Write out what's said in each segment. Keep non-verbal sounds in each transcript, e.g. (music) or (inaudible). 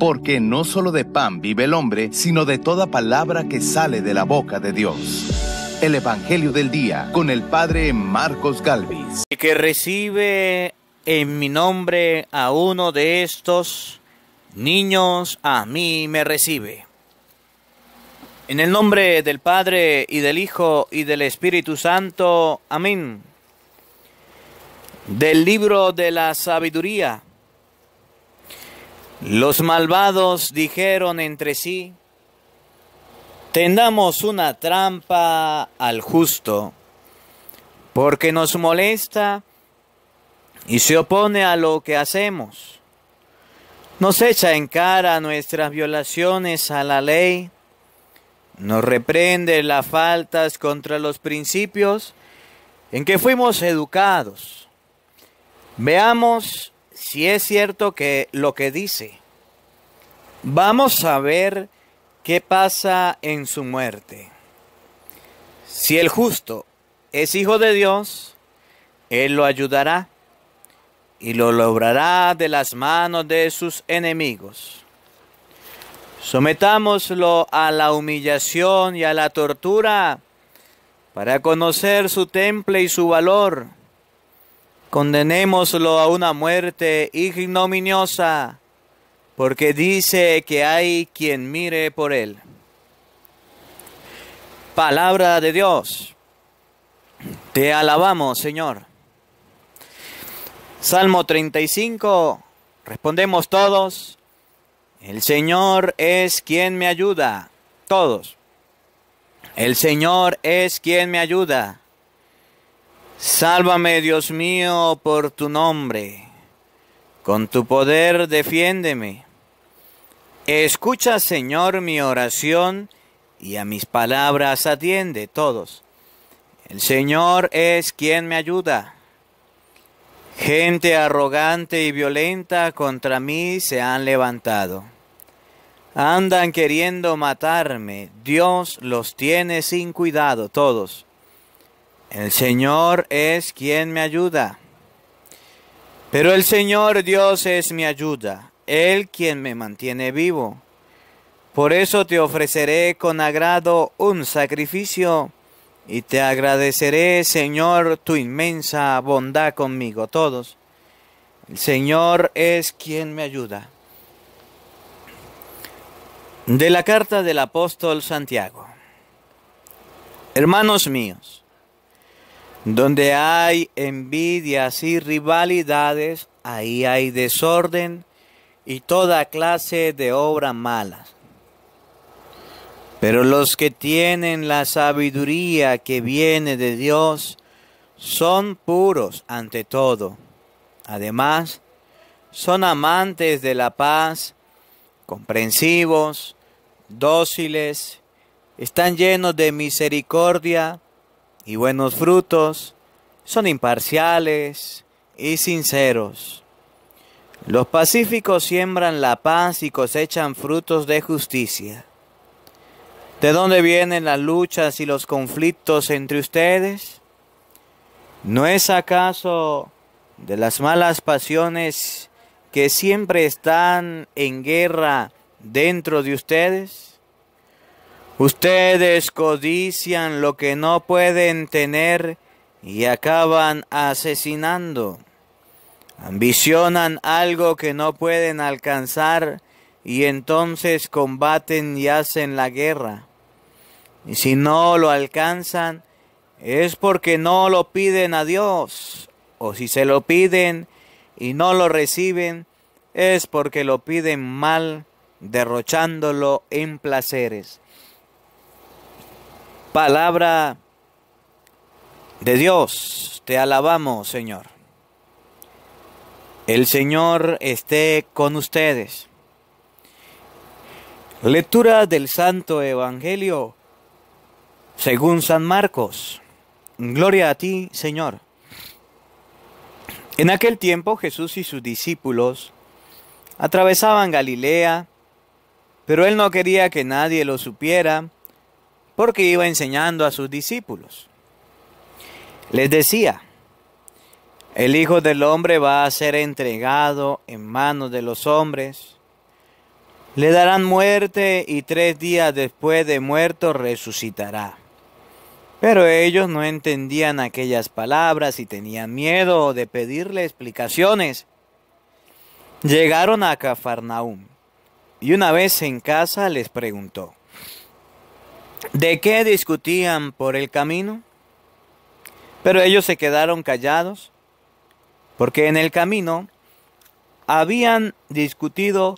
porque no solo de pan vive el hombre, sino de toda palabra que sale de la boca de Dios. El Evangelio del Día con el Padre Marcos Galvis. que recibe en mi nombre a uno de estos niños, a mí me recibe. En el nombre del Padre y del Hijo y del Espíritu Santo. Amén. Del libro de la sabiduría los malvados dijeron entre sí, tendamos una trampa al justo, porque nos molesta y se opone a lo que hacemos. Nos echa en cara nuestras violaciones a la ley, nos reprende las faltas contra los principios en que fuimos educados. Veamos si es cierto que lo que dice, vamos a ver qué pasa en su muerte. Si el justo es hijo de Dios, Él lo ayudará y lo logrará de las manos de sus enemigos. Sometámoslo a la humillación y a la tortura para conocer su temple y su valor condenémoslo a una muerte ignominiosa, porque dice que hay quien mire por él. Palabra de Dios, te alabamos Señor. Salmo 35, respondemos todos, el Señor es quien me ayuda, todos. El Señor es quien me ayuda. Sálvame, Dios mío, por tu nombre. Con tu poder defiéndeme. Escucha, Señor, mi oración y a mis palabras atiende todos. El Señor es quien me ayuda. Gente arrogante y violenta contra mí se han levantado. Andan queriendo matarme. Dios los tiene sin cuidado todos. El Señor es quien me ayuda. Pero el Señor Dios es mi ayuda, Él quien me mantiene vivo. Por eso te ofreceré con agrado un sacrificio y te agradeceré, Señor, tu inmensa bondad conmigo todos. El Señor es quien me ayuda. De la carta del apóstol Santiago. Hermanos míos, donde hay envidias y rivalidades, ahí hay desorden y toda clase de obras malas. Pero los que tienen la sabiduría que viene de Dios son puros ante todo. Además, son amantes de la paz, comprensivos, dóciles, están llenos de misericordia, y buenos frutos, son imparciales y sinceros. Los pacíficos siembran la paz y cosechan frutos de justicia. ¿De dónde vienen las luchas y los conflictos entre ustedes? ¿No es acaso de las malas pasiones que siempre están en guerra dentro de ustedes? Ustedes codician lo que no pueden tener y acaban asesinando. Ambicionan algo que no pueden alcanzar y entonces combaten y hacen la guerra. Y si no lo alcanzan, es porque no lo piden a Dios, o si se lo piden y no lo reciben, es porque lo piden mal, derrochándolo en placeres palabra de Dios. Te alabamos, Señor. El Señor esté con ustedes. Lectura del Santo Evangelio según San Marcos. Gloria a ti, Señor. En aquel tiempo Jesús y sus discípulos atravesaban Galilea, pero él no quería que nadie lo supiera porque iba enseñando a sus discípulos. Les decía, el Hijo del Hombre va a ser entregado en manos de los hombres, le darán muerte y tres días después de muerto resucitará. Pero ellos no entendían aquellas palabras y tenían miedo de pedirle explicaciones. Llegaron a Cafarnaúm y una vez en casa les preguntó, ¿De qué discutían por el camino? Pero ellos se quedaron callados, porque en el camino habían discutido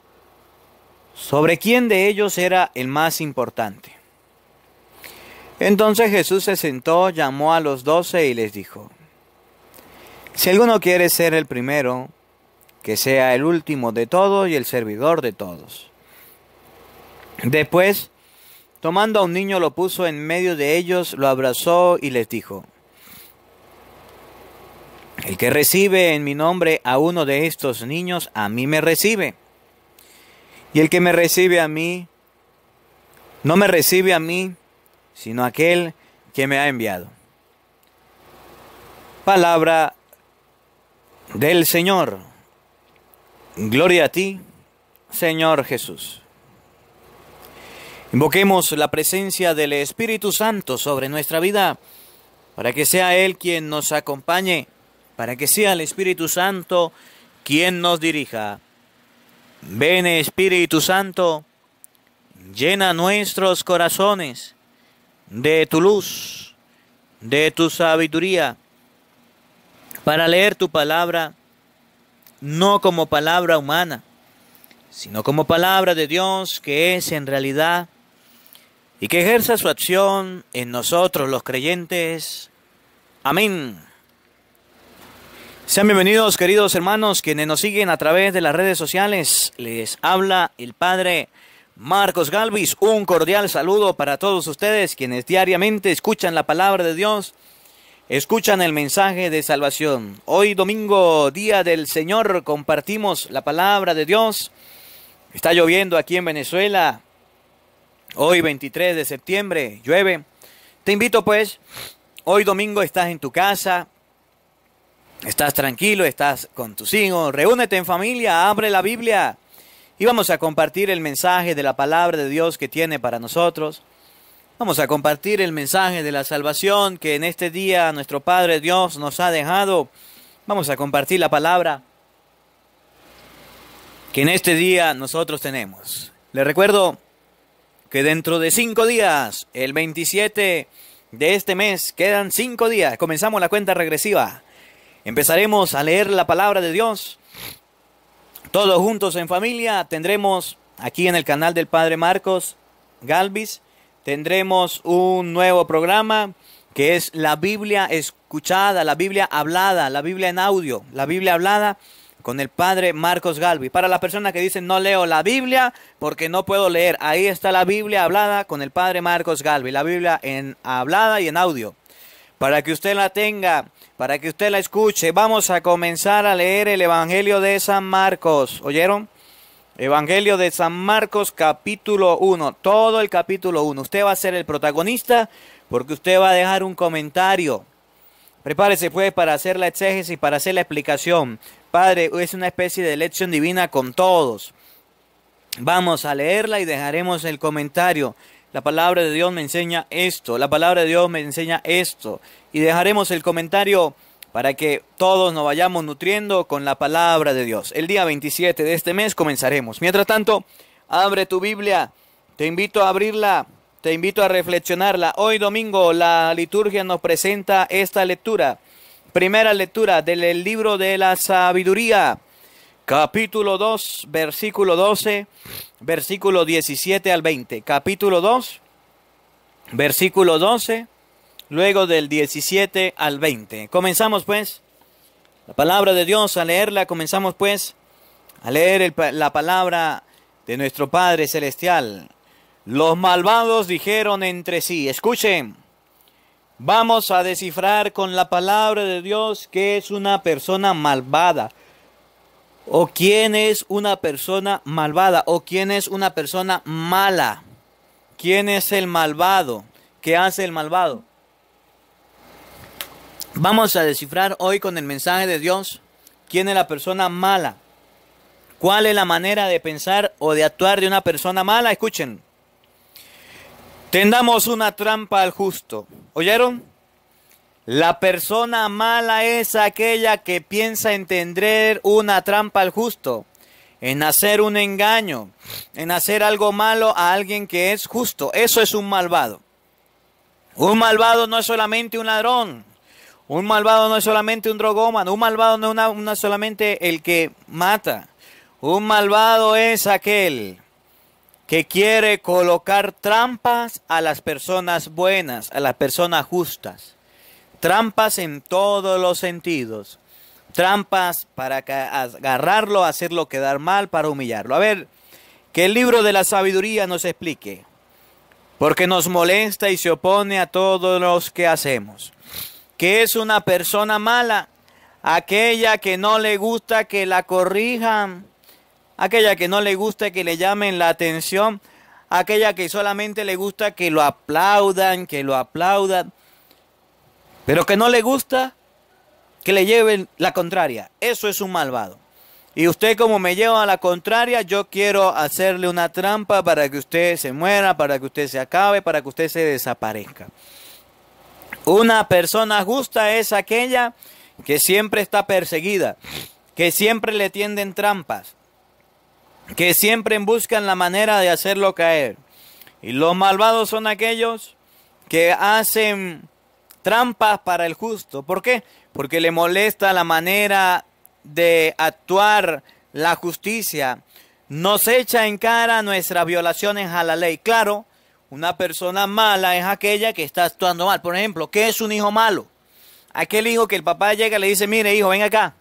sobre quién de ellos era el más importante. Entonces Jesús se sentó, llamó a los doce y les dijo, si alguno quiere ser el primero, que sea el último de todos y el servidor de todos. Después Tomando a un niño lo puso en medio de ellos, lo abrazó y les dijo, El que recibe en mi nombre a uno de estos niños, a mí me recibe. Y el que me recibe a mí, no me recibe a mí, sino aquel que me ha enviado. Palabra del Señor. Gloria a ti, Señor Jesús. Invoquemos la presencia del Espíritu Santo sobre nuestra vida, para que sea Él quien nos acompañe, para que sea el Espíritu Santo quien nos dirija. Ven Espíritu Santo, llena nuestros corazones de tu luz, de tu sabiduría, para leer tu palabra, no como palabra humana, sino como palabra de Dios que es en realidad y que ejerza su acción en nosotros los creyentes. Amén. Sean bienvenidos queridos hermanos quienes nos siguen a través de las redes sociales. Les habla el Padre Marcos Galvis. Un cordial saludo para todos ustedes quienes diariamente escuchan la palabra de Dios, escuchan el mensaje de salvación. Hoy domingo, día del Señor, compartimos la palabra de Dios. Está lloviendo aquí en Venezuela. Hoy 23 de septiembre, llueve. Te invito pues, hoy domingo estás en tu casa, estás tranquilo, estás con tus hijos, reúnete en familia, abre la Biblia y vamos a compartir el mensaje de la palabra de Dios que tiene para nosotros. Vamos a compartir el mensaje de la salvación que en este día nuestro Padre Dios nos ha dejado. Vamos a compartir la palabra que en este día nosotros tenemos. Le recuerdo que dentro de cinco días, el 27 de este mes, quedan cinco días, comenzamos la cuenta regresiva. Empezaremos a leer la palabra de Dios. Todos juntos en familia tendremos aquí en el canal del Padre Marcos Galvis, tendremos un nuevo programa que es la Biblia escuchada, la Biblia hablada, la Biblia en audio, la Biblia hablada con el padre Marcos Galvi. Para la persona que dice no leo la Biblia porque no puedo leer, ahí está la Biblia hablada con el padre Marcos Galvi, la Biblia en hablada y en audio. Para que usted la tenga, para que usted la escuche, vamos a comenzar a leer el Evangelio de San Marcos. ¿Oyeron? Evangelio de San Marcos capítulo 1, todo el capítulo 1. Usted va a ser el protagonista porque usted va a dejar un comentario. Prepárese pues para hacer la exégesis, para hacer la explicación. Padre, es una especie de lección divina con todos. Vamos a leerla y dejaremos el comentario. La palabra de Dios me enseña esto, la palabra de Dios me enseña esto. Y dejaremos el comentario para que todos nos vayamos nutriendo con la palabra de Dios. El día 27 de este mes comenzaremos. Mientras tanto, abre tu Biblia. Te invito a abrirla, te invito a reflexionarla. Hoy domingo la liturgia nos presenta esta lectura. Primera lectura del libro de la sabiduría, capítulo 2, versículo 12, versículo 17 al 20. Capítulo 2, versículo 12, luego del 17 al 20. Comenzamos pues la palabra de Dios a leerla, comenzamos pues a leer la palabra de nuestro Padre Celestial. Los malvados dijeron entre sí, escuchen. Vamos a descifrar con la palabra de Dios qué es una persona malvada. O quién es una persona malvada. O quién es una persona mala. ¿Quién es el malvado? ¿Qué hace el malvado? Vamos a descifrar hoy con el mensaje de Dios quién es la persona mala. ¿Cuál es la manera de pensar o de actuar de una persona mala? Escuchen. Tendamos una trampa al justo. ¿Oyeron? La persona mala es aquella que piensa en tender una trampa al justo, en hacer un engaño, en hacer algo malo a alguien que es justo. Eso es un malvado. Un malvado no es solamente un ladrón. Un malvado no es solamente un drogómano. Un malvado no es solamente el que mata. Un malvado es aquel que quiere colocar trampas a las personas buenas, a las personas justas. Trampas en todos los sentidos. Trampas para agarrarlo, hacerlo quedar mal, para humillarlo. A ver, que el libro de la sabiduría nos explique. Porque nos molesta y se opone a todos los que hacemos. Que es una persona mala, aquella que no le gusta que la corrijan, aquella que no le gusta que le llamen la atención, aquella que solamente le gusta que lo aplaudan, que lo aplaudan, pero que no le gusta que le lleven la contraria. Eso es un malvado. Y usted como me lleva a la contraria, yo quiero hacerle una trampa para que usted se muera, para que usted se acabe, para que usted se desaparezca. Una persona justa es aquella que siempre está perseguida, que siempre le tienden trampas, que siempre buscan la manera de hacerlo caer. Y los malvados son aquellos que hacen trampas para el justo. ¿Por qué? Porque le molesta la manera de actuar la justicia. Nos echa en cara nuestras violaciones a la ley. Claro, una persona mala es aquella que está actuando mal. Por ejemplo, ¿qué es un hijo malo? Aquel hijo que el papá llega y le dice, mire hijo, ven acá.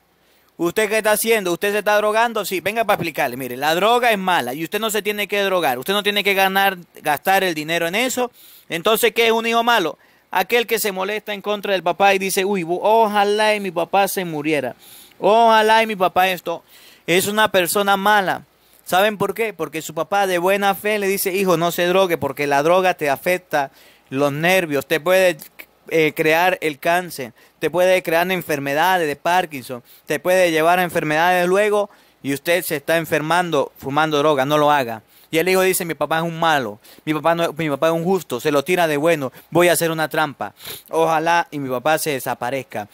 ¿Usted qué está haciendo? ¿Usted se está drogando? Sí, venga para explicarle. Mire, la droga es mala y usted no se tiene que drogar. Usted no tiene que ganar, gastar el dinero en eso. Entonces, ¿qué es un hijo malo? Aquel que se molesta en contra del papá y dice, uy, ojalá y mi papá se muriera. Ojalá y mi papá esto. Es una persona mala. ¿Saben por qué? Porque su papá de buena fe le dice, hijo, no se drogue porque la droga te afecta los nervios, te puede eh, crear el cáncer, te puede crear enfermedades de Parkinson, te puede llevar a enfermedades luego y usted se está enfermando fumando droga, no lo haga. Y el hijo dice, mi papá es un malo, mi papá, no, mi papá es un justo, se lo tira de bueno, voy a hacer una trampa. Ojalá y mi papá se desaparezca.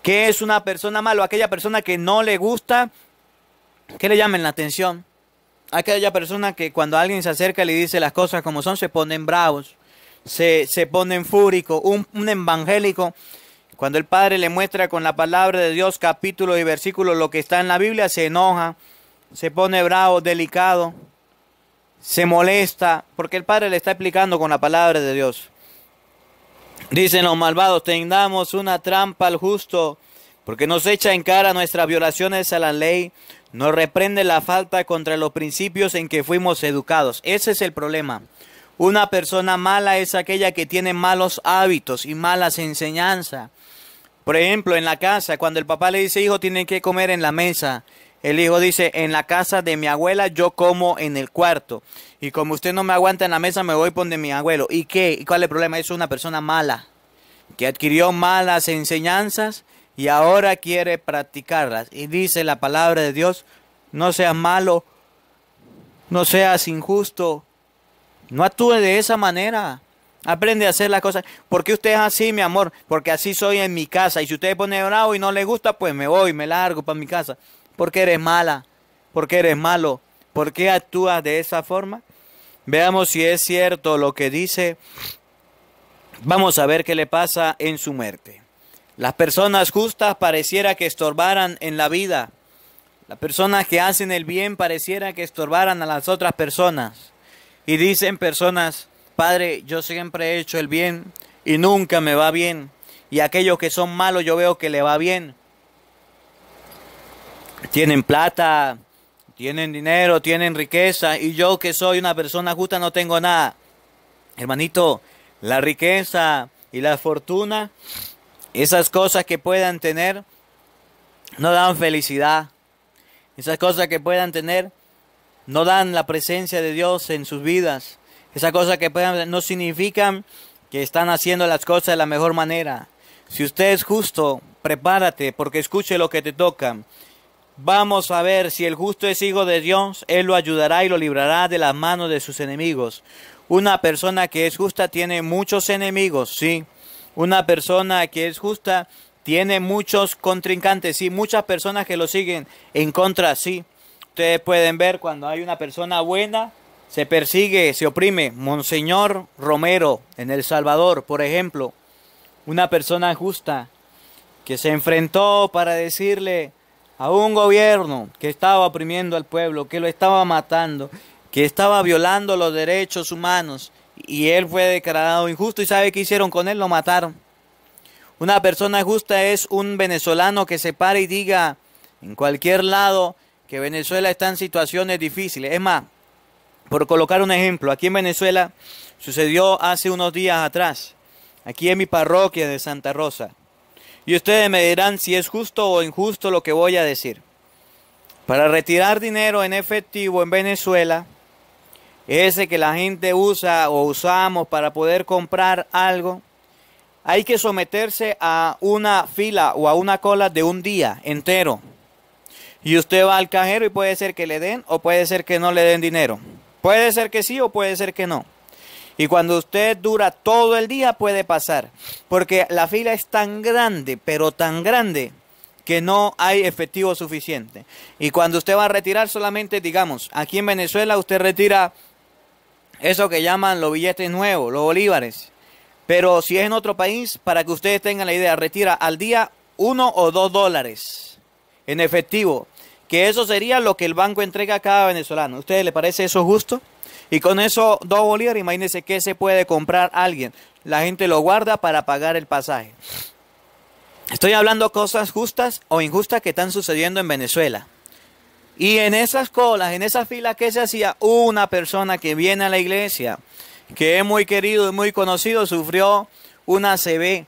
¿Qué es una persona malo? Aquella persona que no le gusta que le llamen la atención. Aquella persona que cuando alguien se acerca y le dice las cosas como son, se ponen bravos se, pone en fúrico. Un, un evangélico, cuando el padre le muestra con la palabra de Dios capítulo y versículo lo que está en la Biblia, se enoja, se pone bravo, delicado, se molesta, porque el padre le está explicando con la palabra de Dios. Dicen los malvados, tengamos una trampa al justo, porque nos echa en cara nuestras violaciones a la ley, nos reprende la falta contra los principios en que fuimos educados. Ese es el problema. Una persona mala es aquella que tiene malos hábitos y malas enseñanzas. Por ejemplo, en la casa, cuando el papá le dice, hijo, tiene que comer en la mesa. El hijo dice, en la casa de mi abuela yo como en el cuarto. Y como usted no me aguanta en la mesa, me voy por mi abuelo. ¿Y qué? ¿Y cuál es el problema? Es una persona mala, que adquirió malas enseñanzas y ahora quiere practicarlas. Y dice la palabra de Dios, no seas malo, no seas injusto, no actúe de esa manera. Aprende a hacer las cosas. Porque usted es así, mi amor. Porque así soy en mi casa. Y si usted pone bravo y no le gusta, pues me voy, me largo para mi casa. Porque eres mala. Porque eres malo. ¿Por qué actúas de esa forma? Veamos si es cierto lo que dice. Vamos a ver qué le pasa en su muerte. Las personas justas pareciera que estorbaran en la vida. Las personas que hacen el bien pareciera que estorbaran a las otras personas y dicen personas, Padre, yo siempre he hecho el bien y nunca me va bien. Y aquellos que son malos yo veo que le va bien. Tienen plata, tienen dinero, tienen riqueza y yo que soy una persona justa no tengo nada. Hermanito, la riqueza y la fortuna, esas cosas que puedan tener, no dan felicidad. Esas cosas que puedan tener no dan la presencia de Dios en sus vidas. Esa cosa que no significan que están haciendo las cosas de la mejor manera. Si usted es justo, prepárate porque escuche lo que te toca. Vamos a ver si el justo es hijo de Dios, Él lo ayudará y lo librará de las manos de sus enemigos. Una persona que es justa tiene muchos enemigos, sí. Una persona que es justa tiene muchos contrincantes, sí. Muchas personas que lo siguen en contra, sí. Ustedes pueden ver cuando hay una persona buena, se persigue, se oprime. Monseñor Romero en El Salvador, por ejemplo, una persona justa que se enfrentó para decirle a un gobierno que estaba oprimiendo al pueblo, que lo estaba matando, que estaba violando los derechos humanos y él fue declarado injusto y sabe qué hicieron con él, lo mataron. Una persona justa es un venezolano que se pare y diga en cualquier lado, que Venezuela está en situaciones difíciles. Es más, por colocar un ejemplo, aquí en Venezuela sucedió hace unos días atrás, aquí en mi parroquia de Santa Rosa. Y ustedes me dirán si es justo o injusto lo que voy a decir. Para retirar dinero en efectivo en Venezuela, ese que la gente usa o usamos para poder comprar algo, hay que someterse a una fila o a una cola de un día entero. Y usted va al cajero y puede ser que le den o puede ser que no le den dinero. Puede ser que sí o puede ser que no. Y cuando usted dura todo el día puede pasar, porque la fila es tan grande, pero tan grande, que no hay efectivo suficiente. Y cuando usted va a retirar solamente, digamos, aquí en Venezuela usted retira eso que llaman los billetes nuevos, los bolívares. Pero si es en otro país, para que ustedes tengan la idea, retira al día uno o dos dólares en efectivo que eso sería lo que el banco entrega a cada venezolano. ustedes les parece eso justo? Y con eso, dos bolívares, imagínense qué se puede comprar alguien. La gente lo guarda para pagar el pasaje. Estoy hablando cosas justas o injustas que están sucediendo en Venezuela. Y en esas colas, en esas filas que se hacía, una persona que viene a la iglesia, que es muy querido y muy conocido, sufrió una CB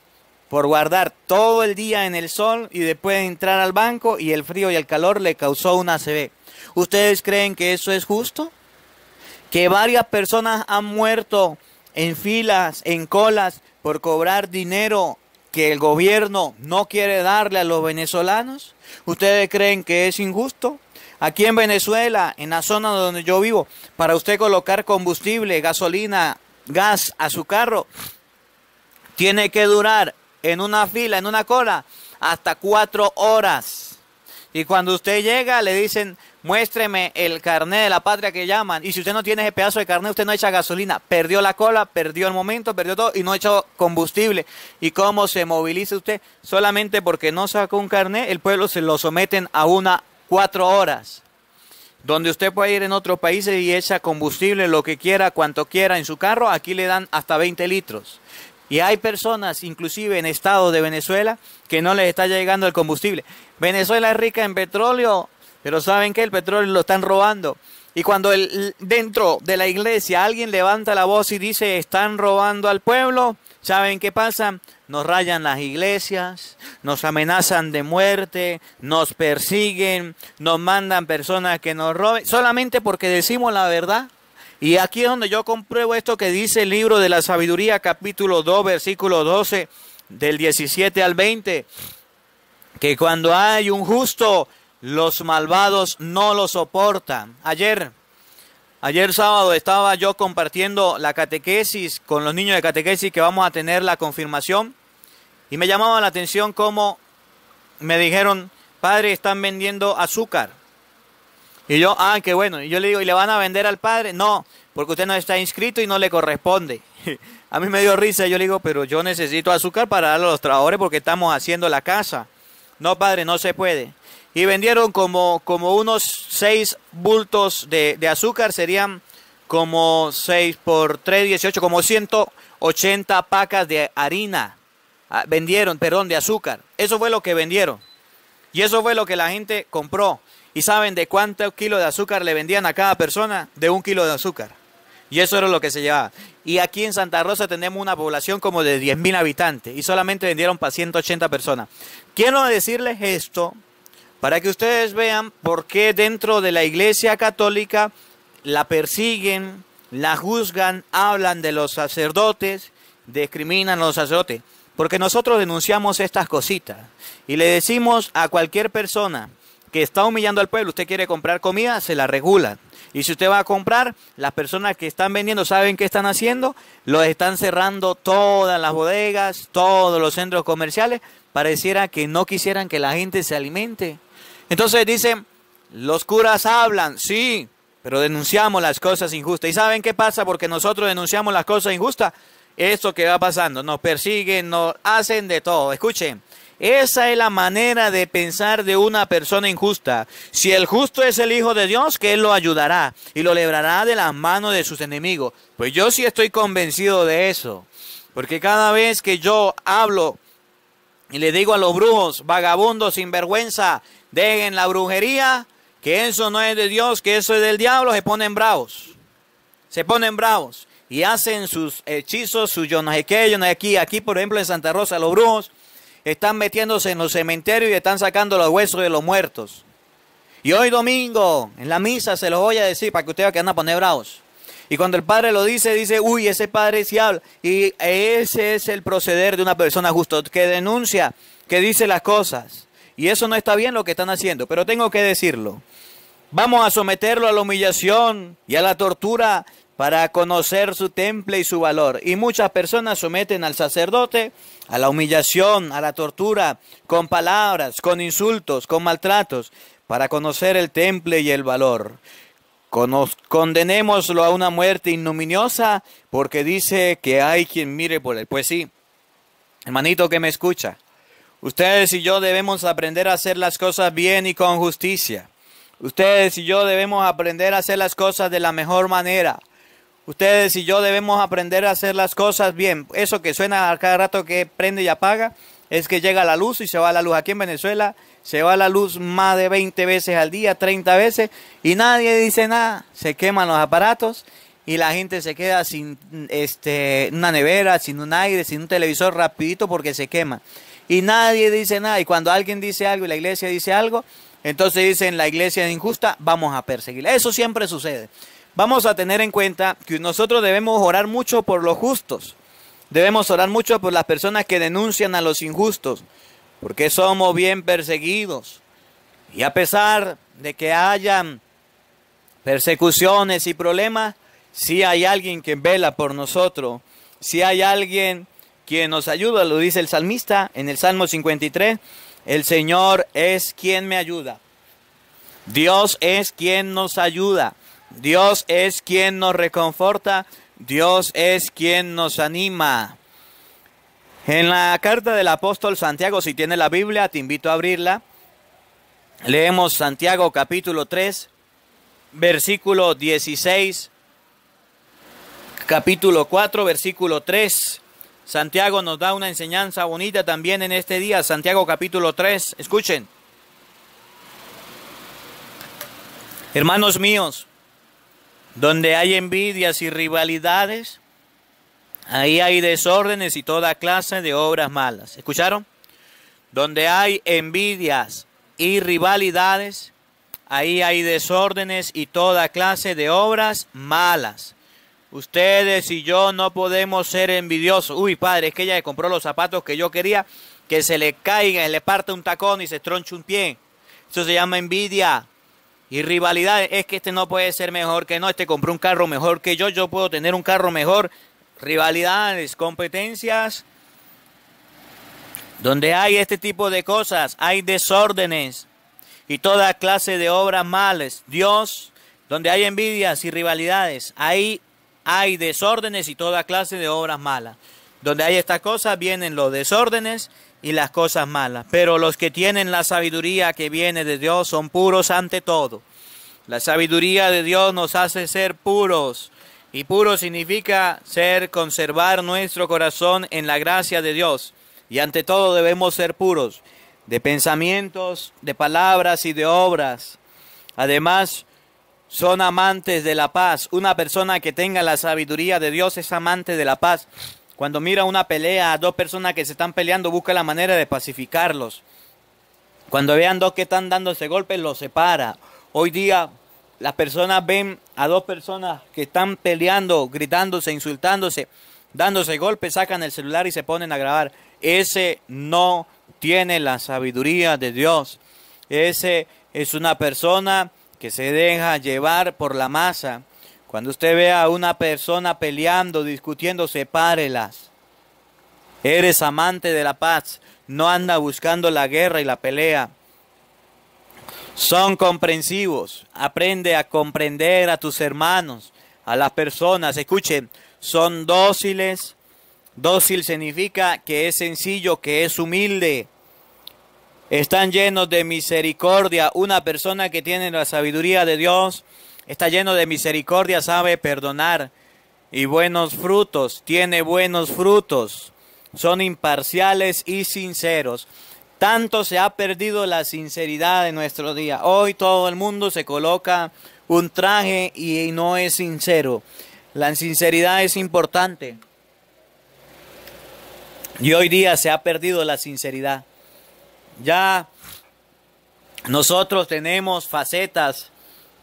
por guardar todo el día en el sol y después entrar al banco y el frío y el calor le causó una ACV. ¿Ustedes creen que eso es justo? Que varias personas han muerto en filas, en colas, por cobrar dinero que el gobierno no quiere darle a los venezolanos? ¿Ustedes creen que es injusto? Aquí en Venezuela, en la zona donde yo vivo, para usted colocar combustible, gasolina, gas a su carro, tiene que durar en una fila, en una cola, hasta cuatro horas. Y cuando usted llega le dicen, muéstreme el carnet de la patria que llaman. Y si usted no tiene ese pedazo de carnet, usted no echa gasolina. Perdió la cola, perdió el momento, perdió todo y no echó combustible. ¿Y cómo se moviliza usted? Solamente porque no sacó un carnet, el pueblo se lo someten a una cuatro horas donde usted puede ir en otros países y echa combustible, lo que quiera, cuanto quiera en su carro, aquí le dan hasta 20 litros. Y hay personas, inclusive en Estado de Venezuela, que no les está llegando el combustible. Venezuela es rica en petróleo, pero saben que el petróleo lo están robando. Y cuando el, dentro de la iglesia alguien levanta la voz y dice están robando al pueblo, ¿saben qué pasa? Nos rayan las iglesias, nos amenazan de muerte, nos persiguen, nos mandan personas que nos roben, solamente porque decimos la verdad. Y aquí es donde yo compruebo esto que dice el libro de la sabiduría, capítulo 2, versículo 12, del 17 al 20, que cuando hay un justo, los malvados no lo soportan. Ayer, ayer sábado estaba yo compartiendo la catequesis con los niños de catequesis que vamos a tener la confirmación, y me llamaba la atención cómo me dijeron, padre, están vendiendo azúcar. Y yo, ah, qué bueno. Y yo le digo, ¿y le van a vender al padre? No, porque usted no está inscrito y no le corresponde. (laughs) a mí me dio risa, yo le digo, pero yo necesito azúcar para darle a los trabajadores porque estamos haciendo la casa. No, padre, no se puede. Y vendieron como, como unos seis bultos de, de azúcar, serían como seis por tres 18, como 180 pacas de harina. Ah, vendieron, perdón, de azúcar. Eso fue lo que vendieron. Y eso fue lo que la gente compró. ¿Y saben de cuánto kilo de azúcar le vendían a cada persona? De un kilo de azúcar. Y eso era lo que se llevaba. Y aquí en Santa Rosa tenemos una población como de 10.000 habitantes y solamente vendieron para 180 personas. Quiero decirles esto para que ustedes vean por qué dentro de la Iglesia Católica la persiguen, la juzgan, hablan de los sacerdotes, discriminan a los sacerdotes. Porque nosotros denunciamos estas cositas y le decimos a cualquier persona que está humillando al pueblo, usted quiere comprar comida, se la regula. Y si usted va a comprar, las personas que están vendiendo saben qué están haciendo, los están cerrando todas las bodegas, todos los centros comerciales, pareciera que no quisieran que la gente se alimente. Entonces dicen, los curas hablan, sí, pero denunciamos las cosas injustas. ¿Y saben qué pasa? Porque nosotros denunciamos las cosas injustas. Esto que va pasando, nos persiguen, nos hacen de todo. Escuchen, esa es la manera de pensar de una persona injusta. Si el justo es el Hijo de Dios, que Él lo ayudará y lo librará de las manos de sus enemigos. Pues yo sí estoy convencido de eso. Porque cada vez que yo hablo y le digo a los brujos, vagabundos, sinvergüenza, dejen la brujería, que eso no es de Dios, que eso es del diablo, se ponen bravos. Se ponen bravos y hacen sus hechizos, sus yo no sé qué, yo no aquí. Aquí, por ejemplo, en Santa Rosa, los brujos están metiéndose en los cementerios y están sacando los huesos de los muertos. Y hoy domingo, en la misa, se los voy a decir para que ustedes que a poner bravos. Y cuando el padre lo dice, dice, uy, ese padre se habla. Y ese es el proceder de una persona justa, que denuncia, que dice las cosas. Y eso no está bien lo que están haciendo, pero tengo que decirlo. Vamos a someterlo a la humillación y a la tortura para conocer su temple y su valor. Y muchas personas someten al sacerdote a la humillación, a la tortura, con palabras, con insultos, con maltratos, para conocer el temple y el valor. condenémoslo a una muerte ignominiosa porque dice que hay quien mire por él. Pues sí, hermanito que me escucha, ustedes y yo debemos aprender a hacer las cosas bien y con justicia. Ustedes y yo debemos aprender a hacer las cosas de la mejor manera. Ustedes y yo debemos aprender a hacer las cosas bien. Eso que suena a cada rato que prende y apaga es que llega la luz y se va la luz. Aquí en Venezuela se va la luz más de 20 veces al día, 30 veces, y nadie dice nada. Se queman los aparatos y la gente se queda sin este, una nevera, sin un aire, sin un televisor rapidito porque se quema. Y nadie dice nada. Y cuando alguien dice algo y la iglesia dice algo, entonces dicen, la iglesia es injusta, vamos a perseguirla. Eso siempre sucede. Vamos a tener en cuenta que nosotros debemos orar mucho por los justos. Debemos orar mucho por las personas que denuncian a los injustos, porque somos bien perseguidos. Y a pesar de que hayan persecuciones y problemas, si hay alguien que vela por nosotros, si hay alguien que nos ayuda, lo dice el salmista en el Salmo 53, el Señor es quien me ayuda. Dios es quien nos ayuda. Dios es quien nos reconforta. Dios es quien nos anima. En la carta del apóstol Santiago, si tiene la Biblia, te invito a abrirla. Leemos Santiago capítulo 3, versículo 16, capítulo 4, versículo 3. Santiago nos da una enseñanza bonita también en este día, Santiago capítulo 3. Escuchen. Hermanos míos, donde hay envidias y rivalidades, ahí hay desórdenes y toda clase de obras malas. ¿Escucharon? Donde hay envidias y rivalidades, ahí hay desórdenes y toda clase de obras malas. Ustedes y yo no podemos ser envidiosos. Uy, padre, es que ella le compró los zapatos que yo quería. Que se le caiga, se le parte un tacón y se tronche un pie. Eso se llama envidia. Y rivalidad es que este no puede ser mejor que no. Este compró un carro mejor que yo. Yo puedo tener un carro mejor. Rivalidades, competencias. Donde hay este tipo de cosas, hay desórdenes y toda clase de obras males. Dios, donde hay envidias y rivalidades, hay hay desórdenes y toda clase de obras malas. Donde hay estas cosas vienen los desórdenes y las cosas malas. Pero los que tienen la sabiduría que viene de Dios son puros ante todo. La sabiduría de Dios nos hace ser puros. Y puro significa ser, conservar nuestro corazón en la gracia de Dios. Y ante todo debemos ser puros de pensamientos, de palabras y de obras. Además, son amantes de la paz. Una persona que tenga la sabiduría de Dios es amante de la paz. Cuando mira una pelea a dos personas que se están peleando, busca la manera de pacificarlos. Cuando vean dos que están dándose golpes, los separa. Hoy día las personas ven a dos personas que están peleando, gritándose, insultándose, dándose golpes, sacan el celular y se ponen a grabar. Ese no tiene la sabiduría de Dios. Ese es una persona que se deja llevar por la masa. Cuando usted vea a una persona peleando, discutiendo, sepárelas. Eres amante de la paz, no anda buscando la guerra y la pelea. Son comprensivos, aprende a comprender a tus hermanos, a las personas. Escuchen, son dóciles. Dócil significa que es sencillo, que es humilde están llenos de misericordia. Una persona que tiene la sabiduría de Dios está lleno de misericordia, sabe perdonar y buenos frutos, tiene buenos frutos, son imparciales y sinceros. Tanto se ha perdido la sinceridad de nuestro día. Hoy todo el mundo se coloca un traje y no es sincero. La sinceridad es importante. Y hoy día se ha perdido la sinceridad. Ya nosotros tenemos facetas,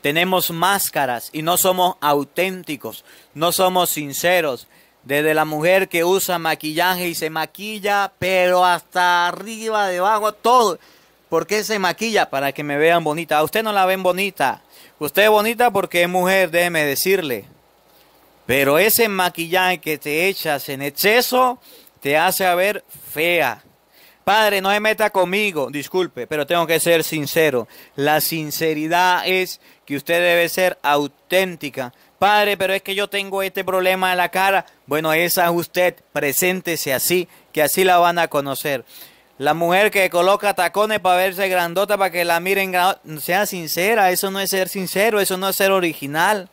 tenemos máscaras y no somos auténticos, no somos sinceros. Desde la mujer que usa maquillaje y se maquilla, pero hasta arriba, debajo, todo. ¿Por qué se maquilla? Para que me vean bonita. A usted no la ven bonita. Usted es bonita porque es mujer, déjeme decirle. Pero ese maquillaje que te echas en exceso te hace a ver fea. Padre, no me meta conmigo, disculpe, pero tengo que ser sincero. La sinceridad es que usted debe ser auténtica. Padre, pero es que yo tengo este problema en la cara. Bueno, esa es usted, preséntese así, que así la van a conocer. La mujer que coloca tacones para verse grandota, para que la miren sea sincera, eso no es ser sincero, eso no es ser original.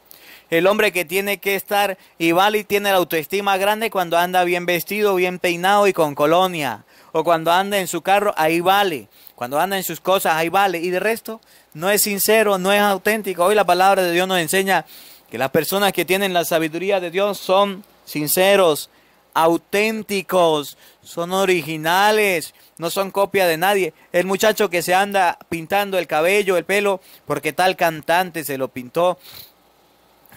El hombre que tiene que estar y vale y tiene la autoestima grande cuando anda bien vestido, bien peinado y con colonia o cuando anda en su carro, ahí vale. Cuando anda en sus cosas, ahí vale. Y de resto, no es sincero, no es auténtico. Hoy la palabra de Dios nos enseña que las personas que tienen la sabiduría de Dios son sinceros, auténticos, son originales, no son copia de nadie. El muchacho que se anda pintando el cabello, el pelo, porque tal cantante se lo pintó,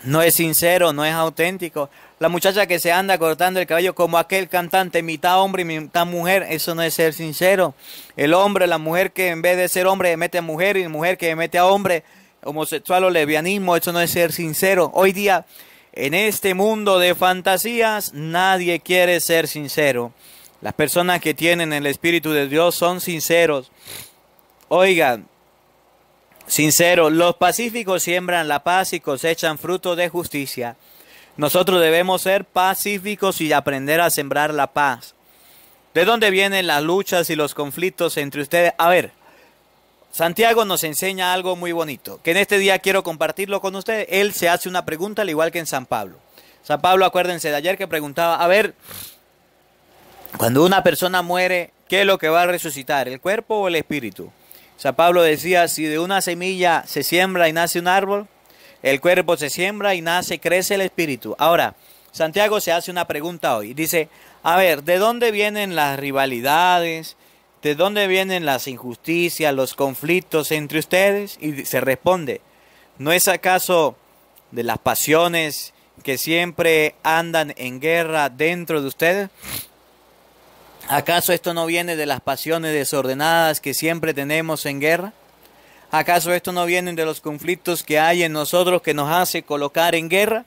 no es sincero, no es auténtico la muchacha que se anda cortando el cabello como aquel cantante, mitad hombre y mitad mujer, eso no es ser sincero. El hombre, la mujer que en vez de ser hombre mete a mujer y mujer que mete a hombre, homosexual o lesbianismo, eso no es ser sincero. Hoy día, en este mundo de fantasías, nadie quiere ser sincero. Las personas que tienen el Espíritu de Dios son sinceros. Oigan, sincero los pacíficos siembran la paz y cosechan fruto de justicia. Nosotros debemos ser pacíficos y aprender a sembrar la paz. ¿De dónde vienen las luchas y los conflictos entre ustedes? A ver, Santiago nos enseña algo muy bonito, que en este día quiero compartirlo con ustedes. Él se hace una pregunta al igual que en San Pablo. San Pablo, acuérdense de ayer que preguntaba, a ver, cuando una persona muere, ¿qué es lo que va a resucitar? ¿El cuerpo o el espíritu? San Pablo decía, si de una semilla se siembra y nace un árbol, el cuerpo se siembra y nace, crece el espíritu. Ahora, Santiago se hace una pregunta hoy. Dice, a ver, ¿de dónde vienen las rivalidades? ¿De dónde vienen las injusticias, los conflictos entre ustedes? Y se responde, ¿no es acaso de las pasiones que siempre andan en guerra dentro de ustedes? ¿Acaso esto no viene de las pasiones desordenadas que siempre tenemos en guerra? ¿Acaso esto no viene de los conflictos que hay en nosotros que nos hace colocar en guerra?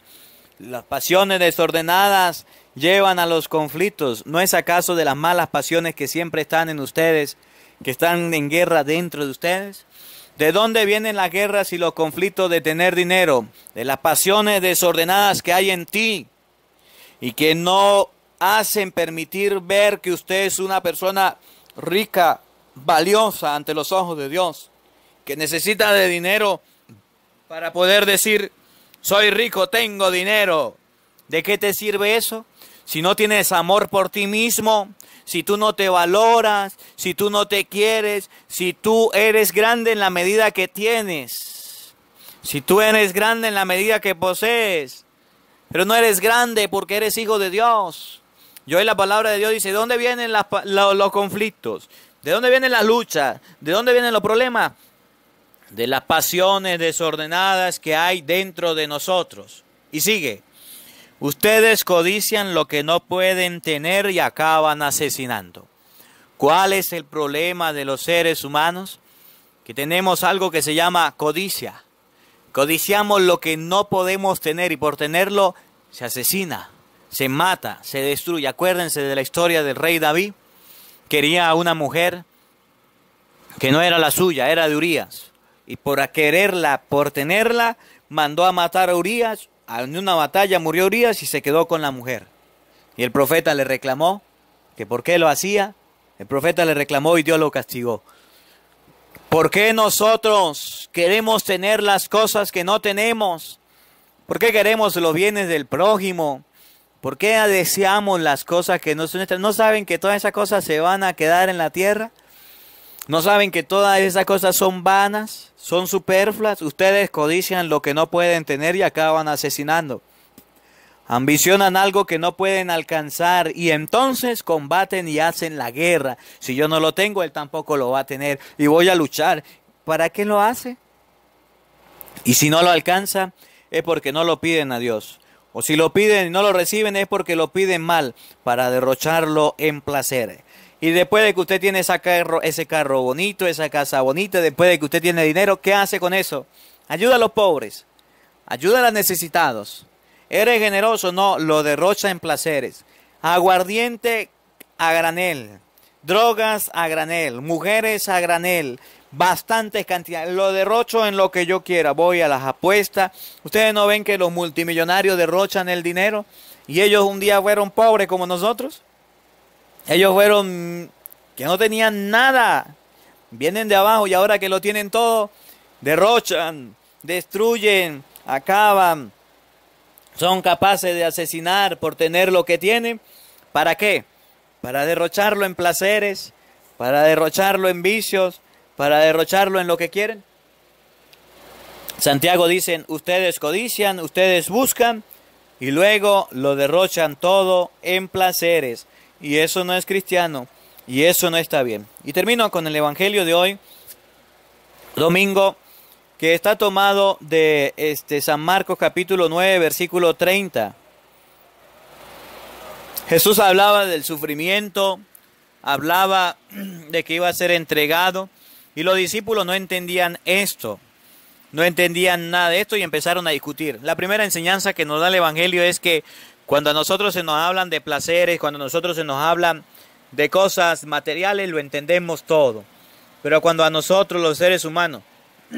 Las pasiones desordenadas llevan a los conflictos. ¿No es acaso de las malas pasiones que siempre están en ustedes, que están en guerra dentro de ustedes? ¿De dónde vienen las guerras y los conflictos de tener dinero? De las pasiones desordenadas que hay en ti y que no hacen permitir ver que usted es una persona rica, valiosa ante los ojos de Dios que necesita de dinero para poder decir, soy rico, tengo dinero. ¿De qué te sirve eso? Si no tienes amor por ti mismo, si tú no te valoras, si tú no te quieres, si tú eres grande en la medida que tienes, si tú eres grande en la medida que posees, pero no eres grande porque eres hijo de Dios. Y hoy la palabra de Dios dice, ¿de dónde vienen los, los conflictos? ¿De dónde vienen las luchas? ¿De dónde vienen los problemas? de las pasiones desordenadas que hay dentro de nosotros. Y sigue, ustedes codician lo que no pueden tener y acaban asesinando. ¿Cuál es el problema de los seres humanos? Que tenemos algo que se llama codicia. Codiciamos lo que no podemos tener y por tenerlo se asesina, se mata, se destruye. Acuérdense de la historia del rey David. Quería a una mujer que no era la suya, era de Urias y por quererla, por tenerla, mandó a matar a Urias. En una batalla murió Urias y se quedó con la mujer. Y el profeta le reclamó que por qué lo hacía. El profeta le reclamó y Dios lo castigó. ¿Por qué nosotros queremos tener las cosas que no tenemos? ¿Por qué queremos los bienes del prójimo? ¿Por qué deseamos las cosas que no son nuestras? ¿No saben que todas esas cosas se van a quedar en la tierra? No saben que todas esas cosas son vanas, son superfluas. Ustedes codician lo que no pueden tener y acaban asesinando. Ambicionan algo que no pueden alcanzar y entonces combaten y hacen la guerra. Si yo no lo tengo, él tampoco lo va a tener y voy a luchar. ¿Para qué lo hace? Y si no lo alcanza, es porque no lo piden a Dios. O si lo piden y no lo reciben, es porque lo piden mal para derrocharlo en placeres. Y después de que usted tiene carro, ese carro bonito, esa casa bonita, después de que usted tiene dinero, ¿qué hace con eso? Ayuda a los pobres, ayuda a los necesitados. ¿Eres generoso? No, lo derrocha en placeres. Aguardiente a granel, drogas a granel, mujeres a granel, bastantes cantidades. Lo derrocho en lo que yo quiera. Voy a las apuestas. Ustedes no ven que los multimillonarios derrochan el dinero y ellos un día fueron pobres como nosotros. Ellos fueron que no tenían nada. Vienen de abajo y ahora que lo tienen todo, derrochan, destruyen, acaban. Son capaces de asesinar por tener lo que tienen. ¿Para qué? Para derrocharlo en placeres, para derrocharlo en vicios, para derrocharlo en lo que quieren. Santiago dicen, ustedes codician, ustedes buscan y luego lo derrochan todo en placeres y eso no es cristiano y eso no está bien. Y termino con el Evangelio de hoy, domingo, que está tomado de este, San Marcos capítulo 9, versículo 30. Jesús hablaba del sufrimiento, hablaba de que iba a ser entregado y los discípulos no entendían esto. No entendían nada de esto y empezaron a discutir. La primera enseñanza que nos da el Evangelio es que cuando a nosotros se nos hablan de placeres, cuando a nosotros se nos hablan de cosas materiales, lo entendemos todo. Pero cuando a nosotros los seres humanos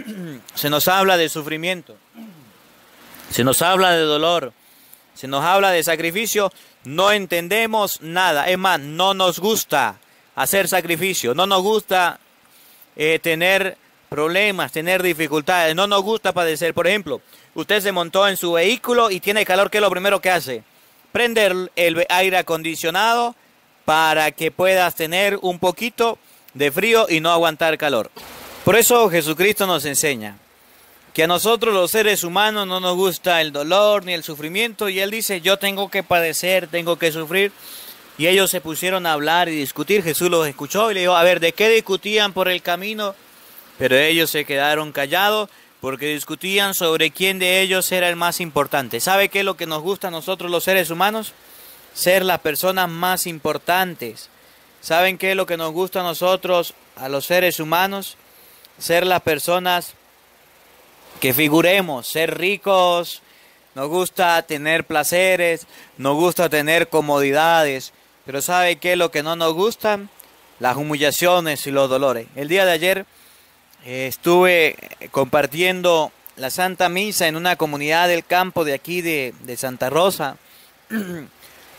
(clears throat) se nos habla de sufrimiento, se nos habla de dolor, se nos habla de sacrificio, no entendemos nada. Es más, no nos gusta hacer sacrificio, no nos gusta eh, tener problemas, tener dificultades, no nos gusta padecer. Por ejemplo, usted se montó en su vehículo y tiene calor, ¿qué es lo primero que hace? prender el aire acondicionado para que puedas tener un poquito de frío y no aguantar calor. Por eso Jesucristo nos enseña que a nosotros los seres humanos no nos gusta el dolor ni el sufrimiento y él dice yo tengo que padecer, tengo que sufrir. Y ellos se pusieron a hablar y discutir, Jesús los escuchó y le dijo, a ver, ¿de qué discutían por el camino? Pero ellos se quedaron callados porque discutían sobre quién de ellos era el más importante. ¿Sabe qué es lo que nos gusta a nosotros los seres humanos? Ser las personas más importantes. ¿Saben qué es lo que nos gusta a nosotros, a los seres humanos? Ser las personas que figuremos, ser ricos, nos gusta tener placeres, nos gusta tener comodidades, pero ¿sabe qué es lo que no nos gusta? Las humillaciones y los dolores. El día de ayer estuve compartiendo la Santa Misa en una comunidad del campo de aquí de, Santa Rosa. (clears throat)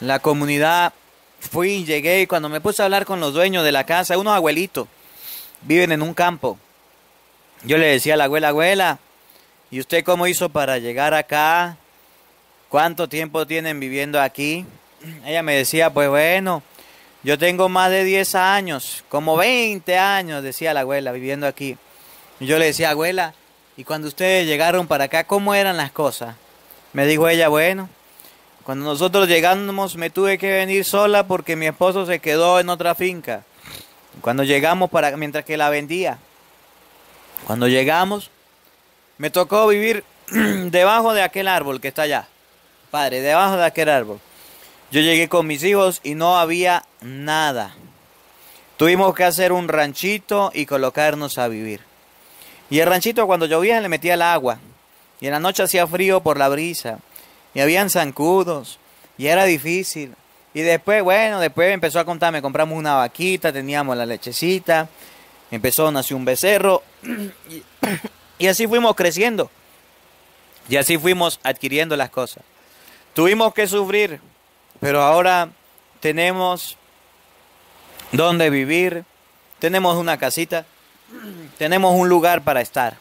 la comunidad, fui, llegué y cuando me puse a hablar con los dueños de la casa, unos abuelitos, viven en un campo. Yo le decía a la abuela, abuela, ¿y usted cómo hizo para llegar acá? ¿Cuánto tiempo tienen viviendo aquí? (clears throat) Ella me decía, pues bueno, yo tengo más de 10 años, como 20 años, decía la abuela, viviendo aquí. Y yo le decía, abuela, ¿y cuando ustedes llegaron para acá, cómo eran las cosas? Me dijo ella, bueno, cuando nosotros llegamos me tuve que venir sola porque mi esposo se quedó en otra finca. Cuando llegamos para mientras que la vendía. Cuando llegamos me tocó vivir (clears throat) debajo de aquel árbol que está allá. Padre, debajo de aquel árbol. Yo llegué con mis hijos y no había nada. Tuvimos que hacer un ranchito y colocarnos a vivir. Y el ranchito cuando llovía le metía el agua. Y en la noche hacía frío por la brisa. Y habían zancudos. Y era difícil. Y después, bueno, después empezó a contarme, compramos una vaquita, teníamos la lechecita. Empezó, a nació un becerro. (clears throat) Y, y así fuimos creciendo. Y así fuimos adquiriendo las cosas. Tuvimos que sufrir, pero ahora tenemos donde vivir. Tenemos una casita tenemos un lugar para estar.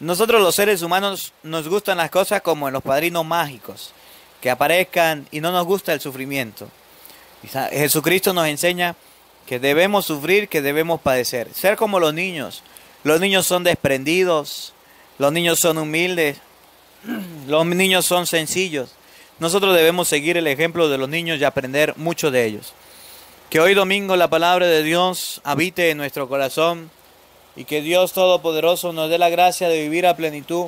Nosotros los seres humanos nos gustan las cosas como en los padrinos mágicos, que aparezcan y no nos gusta el sufrimiento. Jesucristo nos enseña que debemos sufrir, que debemos padecer, ser como los niños. Los niños son desprendidos, los niños son humildes, los niños son sencillos. Nosotros debemos seguir el ejemplo de los niños y aprender mucho de ellos. Que hoy domingo la palabra de Dios habite en nuestro corazón y que Dios Todopoderoso nos dé la gracia de vivir a plenitud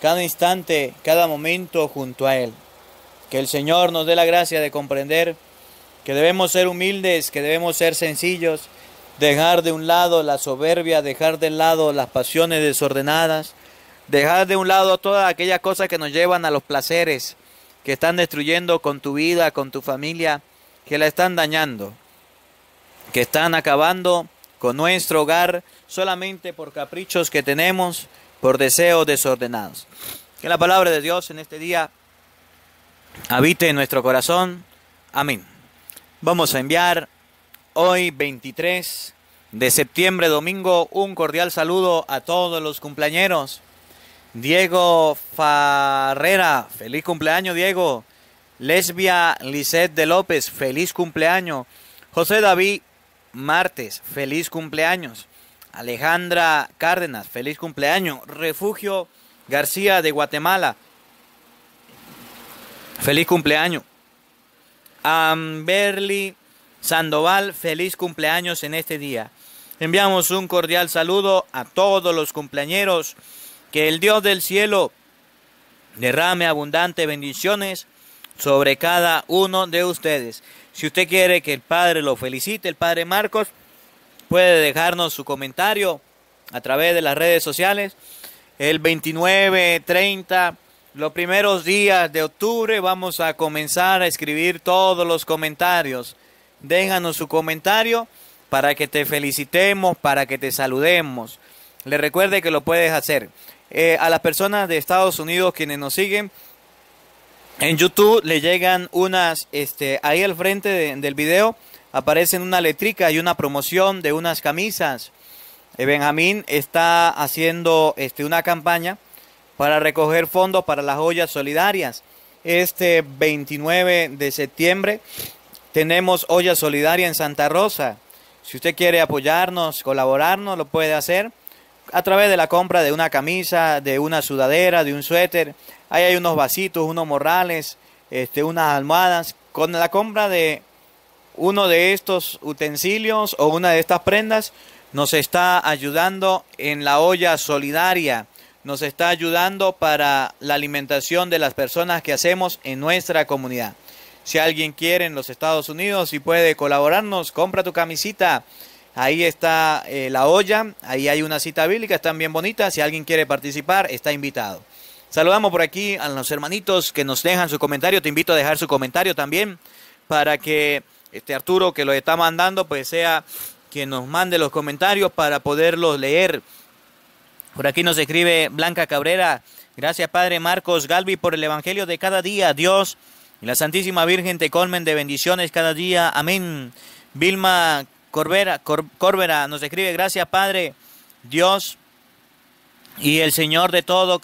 cada instante, cada momento junto a Él. Que el Señor nos dé la gracia de comprender que debemos ser humildes, que debemos ser sencillos, dejar de un lado la soberbia, dejar de lado las pasiones desordenadas, dejar de un lado todas aquellas cosas que nos llevan a los placeres, que están destruyendo con tu vida, con tu familia, que la están dañando, que están acabando con nuestro hogar solamente por caprichos que tenemos, por deseos desordenados. Que la palabra de Dios en este día habite en nuestro corazón. Amén. Vamos a enviar hoy 23 de septiembre, domingo, un cordial saludo a todos los cumpleaños. Diego Farrera, feliz cumpleaños Diego. Lesbia Lisette de López, feliz cumpleaños. José David martes, feliz cumpleaños. Alejandra Cárdenas, feliz cumpleaños. Refugio García de Guatemala, feliz cumpleaños. Amberly Sandoval, feliz cumpleaños en este día. Enviamos un cordial saludo a todos los cumpleañeros. Que el Dios del cielo derrame abundante bendiciones sobre cada uno de ustedes. Si usted quiere que el padre lo felicite, el padre Marcos, puede dejarnos su comentario a través de las redes sociales. El 29, 30, los primeros días de octubre vamos a comenzar a escribir todos los comentarios. Déjanos su comentario para que te felicitemos, para que te saludemos. Le recuerde que lo puedes hacer. Eh, a las personas de Estados Unidos quienes nos siguen, en YouTube le llegan unas, este, ahí al frente del video aparecen una letrica y una promoción de unas camisas. Eh, Benjamín está haciendo este, una campaña para recoger fondos para las ollas solidarias. Este 29 de septiembre tenemos ollas solidaria en Santa Rosa. Si usted quiere apoyarnos, colaborarnos, lo puede hacer a través de la compra de una camisa, de una sudadera, de un suéter. Ahí hay unos vasitos, unos morrales, este, unas almohadas. Con la compra de uno de estos utensilios o una de estas prendas, nos está ayudando en la olla solidaria, nos está ayudando para la alimentación de las personas que hacemos en nuestra comunidad. Si alguien quiere en los Estados Unidos y puede colaborarnos, compra tu camisita Ahí está eh, la olla, ahí hay una cita bíblica, están bien bonitas. Si alguien quiere participar, está invitado. Saludamos por aquí a los hermanitos que nos dejan su comentario. Te invito a dejar su comentario también para que este Arturo que lo está mandando, pues sea quien nos mande los comentarios para poderlos leer. Por aquí nos escribe Blanca Cabrera. Gracias Padre Marcos Galvi por el Evangelio de cada día. Dios y la Santísima Virgen te colmen de bendiciones cada día. Amén. Vilma Corbera, nos escribe, gracias Padre, Dios y el Señor de todo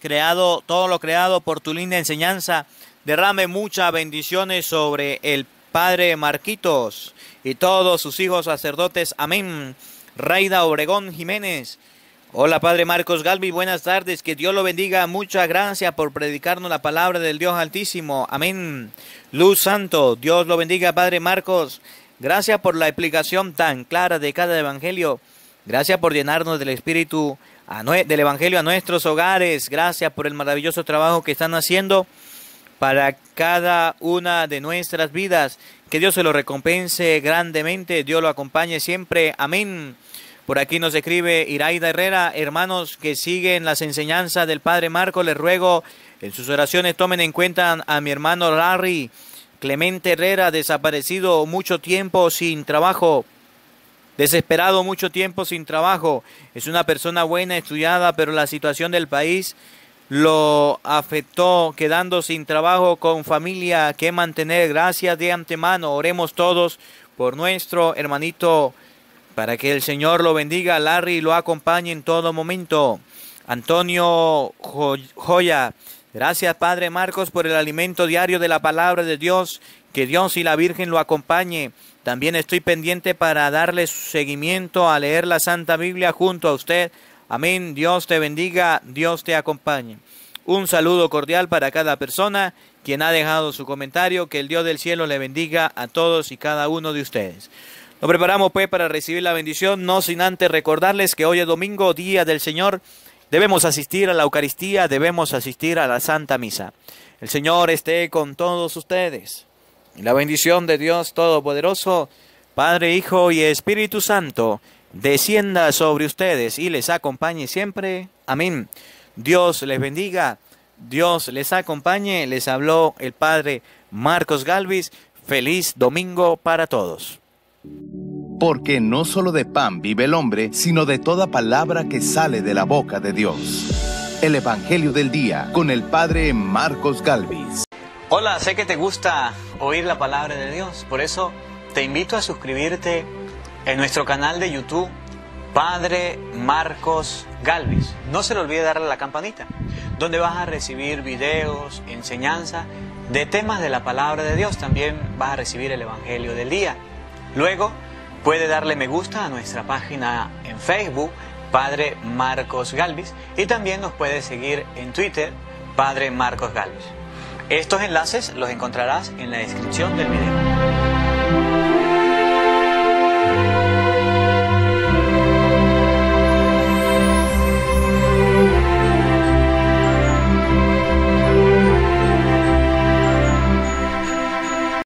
creado, todo lo creado por tu linda enseñanza. Derrame muchas bendiciones sobre el Padre Marquitos y todos sus hijos sacerdotes. Amén. Raida Obregón Jiménez. Hola Padre Marcos Galvi, buenas tardes, que Dios lo bendiga, muchas gracias por predicarnos la palabra del Dios Altísimo, amén. Luz Santo, Dios lo bendiga Padre Marcos, Gracias por la explicación tan clara de cada evangelio. Gracias por llenarnos del Espíritu del Evangelio a nuestros hogares. Gracias por el maravilloso trabajo que están haciendo para cada una de nuestras vidas. Que Dios se lo recompense grandemente. Dios lo acompañe siempre. Amén. Por aquí nos escribe Iraida Herrera, hermanos que siguen las enseñanzas del Padre Marco, les ruego en sus oraciones tomen en cuenta a mi hermano Larry, Clemente Herrera, desaparecido mucho tiempo sin trabajo, desesperado mucho tiempo sin trabajo. Es una persona buena, estudiada, pero la situación del país lo afectó quedando sin trabajo, con familia que mantener. Gracias de antemano, oremos todos por nuestro hermanito, para que el Señor lo bendiga, Larry lo acompañe en todo momento. Antonio Joya Gracias, Padre Marcos, por el alimento diario de la palabra de Dios. Que Dios y la Virgen lo acompañe. También estoy pendiente para darle seguimiento a leer la Santa Biblia junto a usted. Amén. Dios te bendiga, Dios te acompañe. Un saludo cordial para cada persona quien ha dejado su comentario. Que el Dios del cielo le bendiga a todos y cada uno de ustedes. Nos preparamos pues para recibir la bendición, no sin antes recordarles que hoy es domingo, día del Señor. Debemos asistir a la Eucaristía, debemos asistir a la Santa Misa. El Señor esté con todos ustedes. la bendición de Dios Todopoderoso, Padre, Hijo y Espíritu Santo, descienda sobre ustedes y les acompañe siempre. Amén. Dios les bendiga, Dios les acompañe. Les habló el Padre Marcos Galvis. Feliz domingo para todos porque no solo de pan vive el hombre, sino de toda palabra que sale de la boca de Dios. El Evangelio del Día con el Padre Marcos Galvis. Hola, sé que te gusta oír la palabra de Dios, por eso te invito a suscribirte en nuestro canal de YouTube, Padre Marcos Galvis. No se le olvide darle la campanita, donde vas a recibir videos, enseñanza de temas de la palabra de Dios. También vas a recibir el Evangelio del Día. Luego, Puede darle me gusta a nuestra página en Facebook, Padre Marcos Galvis, y también nos puede seguir en Twitter, Padre Marcos Galvis. Estos enlaces los encontrarás en la descripción del video.